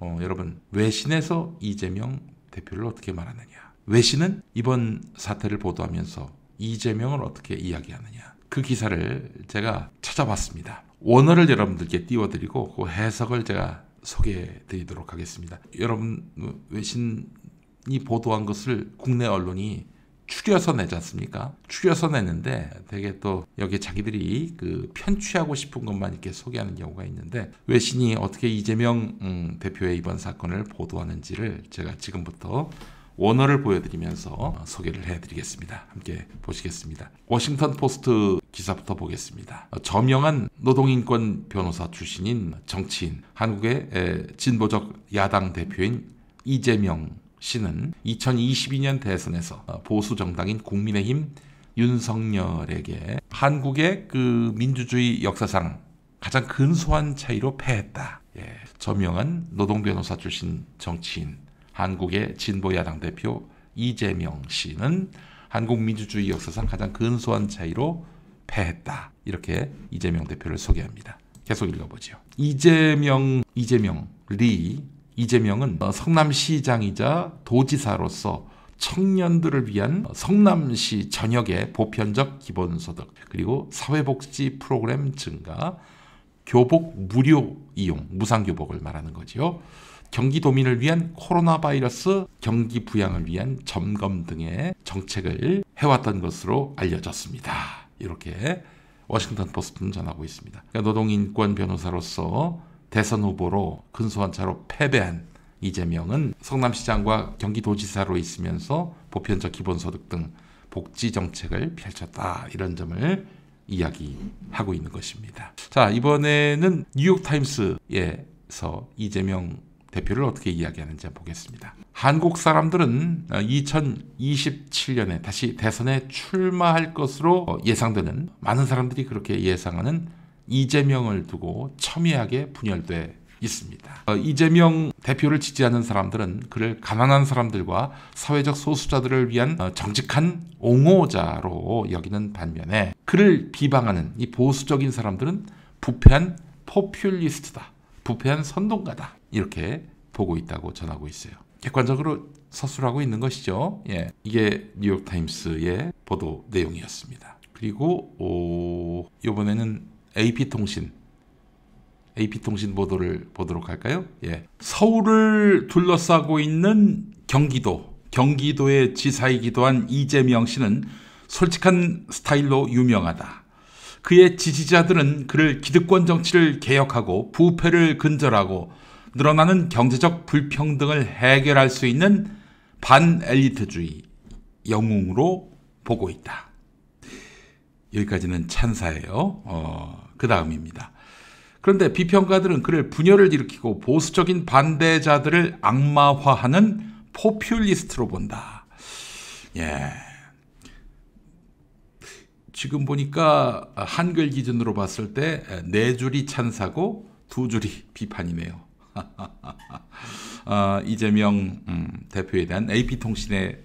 어, 여러분 외신에서 이재명 대표를 어떻게 말하느냐 외신은 이번 사태를 보도하면서 이재명을 어떻게 이야기하느냐 그 기사를 제가 찾아봤습니다 원어를 여러분들께 띄워드리고 그 해석을 제가 소개해드리도록 하겠습니다 여러분 어, 외신이 보도한 것을 국내 언론이 추려서 내지 않습니까? 추려서 내는데 되게 또 여기 자기들이 그 편취하고 싶은 것만 이렇게 소개하는 경우가 있는데 외신이 어떻게 이재명 음, 대표의 이번 사건을 보도하는지를 제가 지금부터 원어를 보여드리면서 소개를 해드리겠습니다. 함께 보시겠습니다. 워싱턴 포스트 기사부터 보겠습니다. 저명한 노동인권 변호사 출신인 정치인, 한국의 진보적 야당 대표인 이재명 씨는 2022년 대선에서 보수 정당인 국민의힘 윤석열에게 한국의 그 민주주의 역사상 가장 근소한 차이로 패했다. 예. 저명은 노동 변호사 출신 정치인 한국의 진보 야당 대표 이재명 씨는 한국 민주주의 역사상 가장 근소한 차이로 패했다. 이렇게 이재명 대표를 소개합니다. 계속 읽어보죠. 이재명 이재명 리 이재명은 성남시장이자 도지사로서 청년들을 위한 성남시 전역의 보편적 기본소득 그리고 사회복지 프로그램 증가 교복 무료 이용 무상 교복을 말하는 거지요. 경기도민을 위한 코로나 바이러스 경기 부양을 위한 점검 등의 정책을 해왔던 것으로 알려졌습니다. 이렇게 워싱턴 포스트는 전하고 있습니다. 그러니까 노동인권 변호사로서 대선 후보로 근소한 차로 패배한 이재명은 성남시장과 경기도지사로 있으면서 보편적 기본소득 등 복지 정책을 펼쳤다 이런 점을 이야기하고 있는 것입니다. 자 이번에는 뉴욕타임스에서 이재명 대표를 어떻게 이야기하는지 한번 보겠습니다. 한국 사람들은 2027년에 어, 다시 대선에 출마할 것으로 예상되는 많은 사람들이 그렇게 예상하는 이재명을 두고 첨예하게 분열돼 있습니다. 어, 이재명 대표를 지지하는 사람들은 그를 가난한 사람들과 사회적 소수자들을 위한 어, 정직한 옹호자로 여기는 반면에 그를 비방하는 이 보수적인 사람들은 부패한 포퓰리스트다. 부패한 선동가다. 이렇게 보고 있다고 전하고 있어요. 객관적으로 서술하고 있는 것이죠. 예. 이게 뉴욕타임스의 보도 내용이었습니다. 그리고 오, 이번에는 AP통신 AP통신 보도를 보도록 할까요? 예. 서울을 둘러싸고 있는 경기도, 경기도의 지사이기도 한 이재명 씨는 솔직한 스타일로 유명하다. 그의 지지자들은 그를 기득권 정치를 개혁하고 부패를 근절하고 늘어나는 경제적 불평등을 해결할 수 있는 반엘리트주의 영웅으로 보고 있다. 여기까지는 찬사예요. 어... 그 다음입니다. 그런데 비평가들은 그를 분열을 일으키고 보수적인 반대자들을 악마화하는 포퓰리스트로 본다. 예. 지금 보니까 한글 기준으로 봤을 때 네 줄이 찬사고 두 줄이 비판이네요. 어, 이재명 음, 대표에 대한 AP통신의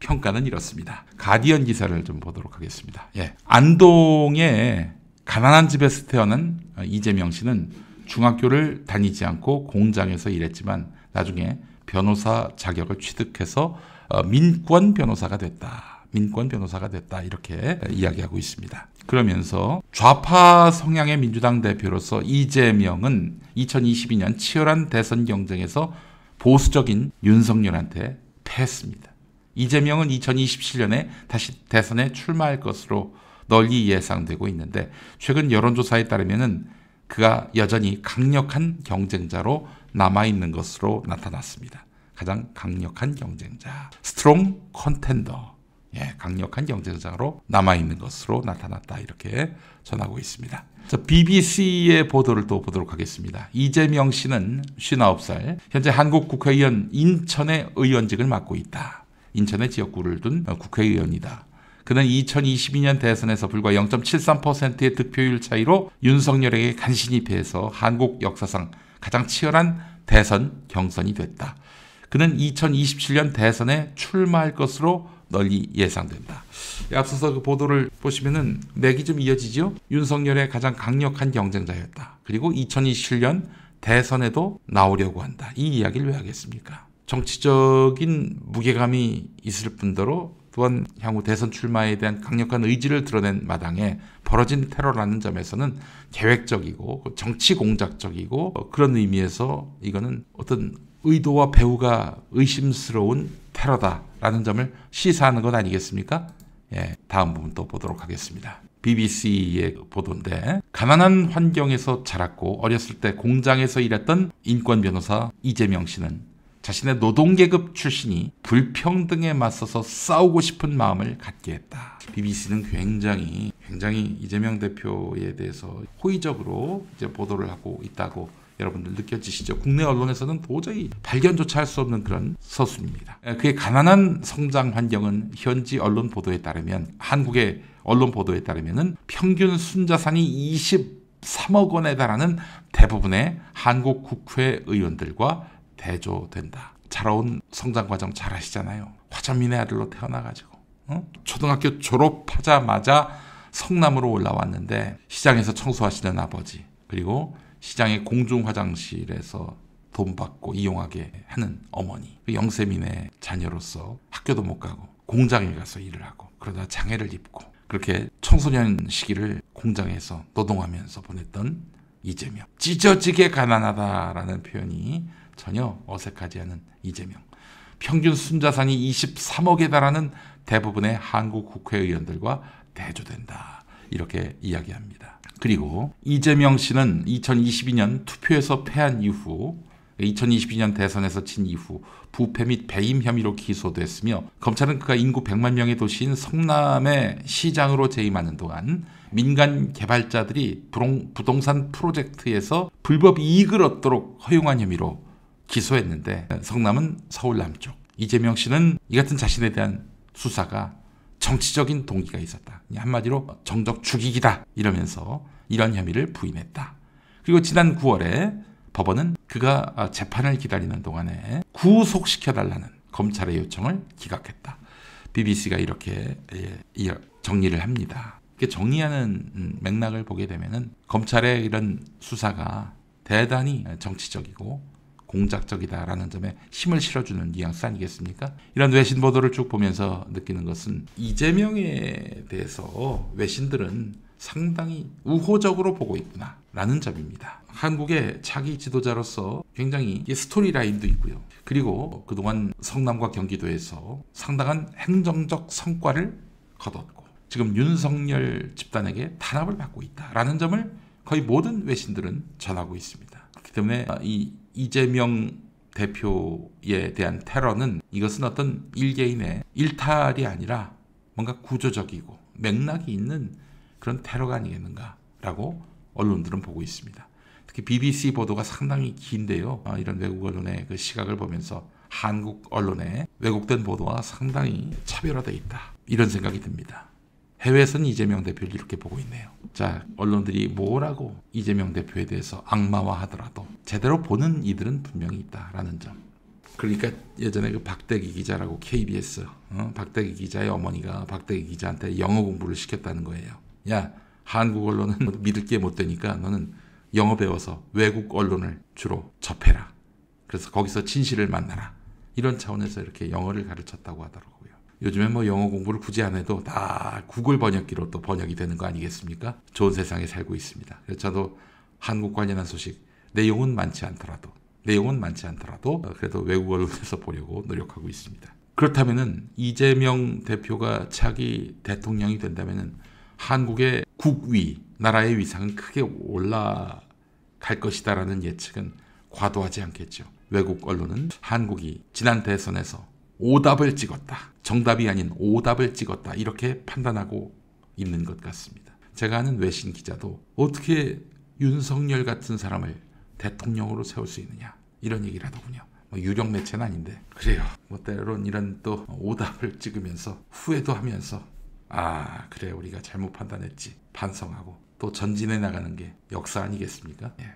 평가는 이렇습니다. 가디언 기사를 좀 보도록 하겠습니다. 예. 안동에 가난한 집에서 태어난 어, 이재명 씨는 중학교를 다니지 않고 공장에서 일했지만 나중에 변호사 자격을 취득해서 어, 민권 변호사가 됐다. 민권 변호사가 됐다. 이렇게 이야기하고 있습니다. 그러면서 좌파 성향의 민주당 대표로서 이재명은 2022년 치열한 대선 경쟁에서 보수적인 윤석열한테 패했습니다. 이재명은 2027년에 다시 대선에 출마할 것으로 널리 예상되고 있는데 최근 여론조사에 따르면 그가 여전히 강력한 경쟁자로 남아 있는 것으로 나타났습니다. 가장 강력한 경쟁자, 스트롱 컨텐더, 예, 강력한 경쟁자로 남아 있는 것으로 나타났다 이렇게 전하고 있습니다. BBC의 보도를 또 보도록 하겠습니다. 이재명 씨는 59살, 현재 한국 국회의원 인천의 의원직을 맡고 있다. 인천의 지역구를 둔 국회의원이다. 그는 2022년 대선에서 불과 0.73%의 득표율 차이로 윤석열에게 간신히 패해서 한국 역사상 가장 치열한 대선 경선이 됐다. 그는 2027년 대선에 출마할 것으로 널리 예상된다. 앞서서 그 보도를 보시면은 맥이 좀 이어지죠. 윤석열의 가장 강력한 경쟁자였다. 그리고 2027년 대선에도 나오려고 한다. 이 이야기를 왜 하겠습니까? 정치적인 무게감이 있을 뿐더러 또한 향후 대선 출마에 대한 강력한 의지를 드러낸 마당에 벌어진 테러라는 점에서는 계획적이고 그 정치 공작적이고 어, 그런 의미에서 이거는 어떤 의도와 배후가 의심스러운 테러다라는 점을 시사하는 것 아니겠습니까? 예, 다음 부분 또 보도록 하겠습니다. BBC의 보도인데 가난한 환경에서 자랐고 어렸을 때 공장에서 일했던 인권 변호사 이재명 씨는 자신의 노동계급 출신이 불평등에 맞서서 싸우고 싶은 마음을 갖게 했다. BBC는 굉장히 굉장히 이재명 대표에 대해서 호의적으로 이제 보도를 하고 있다고 여러분들 느껴지시죠? 국내 언론에서는 도저히 발견조차 할 수 없는 그런 서술입니다 그의 가난한 성장 환경은 현지 언론 보도에 따르면 한국의 언론 보도에 따르면은 평균 순자산이 23억 원에 달하는 대부분의 한국 국회의원들과 대조된다. 자라온 성장 과정 잘 아시잖아요. 화자민의 아들로 태어나가지고 어? 초등학교 졸업하자마자 성남으로 올라왔는데 시장에서 청소하시는 아버지 그리고 시장의 공중 화장실에서 돈 받고 이용하게 하는 어머니 그 영세민의 자녀로서 학교도 못 가고 공장에 가서 일을 하고 그러다 장애를 입고 그렇게 청소년 시기를 공장에서 노동하면서 보냈던 이재명 찢어지게 가난하다라는 표현이 전혀 어색하지 않은 이재명. 평균 순자산이 23억에 달하는 대부분의 한국 국회의원들과 대조된다. 이렇게 이야기합니다. 그리고 이재명 씨는 2022년 투표에서 패한 이후 2022년 대선에서 진 이후 부패 및 배임 혐의로 기소됐으며 검찰은 그가 인구 100만 명의 도시인 성남의 시장으로 재임하는 동안 민간 개발자들이 부동산 프로젝트에서 불법 이익을 얻도록 허용한 혐의로 기소했는데 성남은 서울 남쪽 이재명 씨는 이 같은 자신에 대한 수사가 정치적인 동기가 있었다. 한마디로 정적 죽이기다 이러면서 이런 혐의를 부인했다. 그리고 지난 9월에 법원은 그가 재판을 기다리는 동안에 구속시켜달라는 검찰의 요청을 기각했다. BBC가 이렇게 예, 정리를 합니다. 정리하는 음, 맥락을 보게 되면은 검찰의 이런 수사가 대단히 정치적이고 공작적이다라는 점에 힘을 실어주는 뉘앙스 아니겠습니까? 이런 외신 보도를 쭉 보면서 느끼는 것은 이재명에 대해서 외신들은 상당히 우호적으로 보고 있구나 라는 점입니다. 한국의 차기 지도자로서 굉장히 스토리라인도 있고요. 그리고 그동안 성남과 경기도에서 상당한 행정적 성과를 거뒀고 지금 윤석열 집단에게 탄압을 받고 있다라는 점을 거의 모든 외신들은 전하고 있습니다. 그렇기 때문에 이 이재명 대표에 대한 테러는 이것은 어떤 일개인의 일탈이 아니라 뭔가 구조적이고 맥락이 있는 그런 테러가 아니겠는가라고 언론들은 보고 있습니다. 특히 BBC 보도가 상당히 긴데요. 아, 이런 외국 언론의 그 시각을 보면서 한국 언론의 왜곡된 보도와 상당히 차별화되어 있다. 이런 생각이 듭니다. 해외에서는 이재명 대표를 이렇게 보고 있네요. 자, 언론들이 뭐라고 이재명 대표에 대해서 악마화 하더라도 제대로 보는 이들은 분명히 있다라는 점. 그러니까 예전에 그 박대기 기자라고 KBS 어? 박대기 기자의 어머니가 박대기 기자한테 영어 공부를 시켰다는 거예요. 야, 한국 언론은 믿을 게 못 되니까 너는 영어 배워서 외국 언론을 주로 접해라. 그래서 거기서 진실을 만나라. 이런 차원에서 이렇게 영어를 가르쳤다고 하더라고요. 요즘에 뭐 영어 공부를 굳이 안 해도 다 구글 번역기로 또 번역이 되는 거 아니겠습니까? 좋은 세상에 살고 있습니다. 저도 한국 관련한 소식 내용은 많지 않더라도 내용은 많지 않더라도 그래도 외국 언론에서 보려고 노력하고 있습니다. 그렇다면은 이재명 대표가 차기 대통령이 된다면은 한국의 국위 나라의 위상은 크게 올라갈 것이다라는 예측은 과도하지 않겠죠. 외국 언론은 한국이 지난 대선에서 오답을 찍었다. 정답이 아닌 오답을 찍었다. 이렇게 판단하고 있는 것 같습니다. 제가 아는 외신 기자도 어떻게 윤석열 같은 사람을 대통령으로 세울 수 있느냐 이런 얘기를 하더군요. 뭐 유력 매체는 아닌데 그래요. 뭐 때론 이런 또 오답을 찍으면서 후회도 하면서 아 그래 우리가 잘못 판단했지 반성하고 또 전진해 나가는 게 역사 아니겠습니까? 예.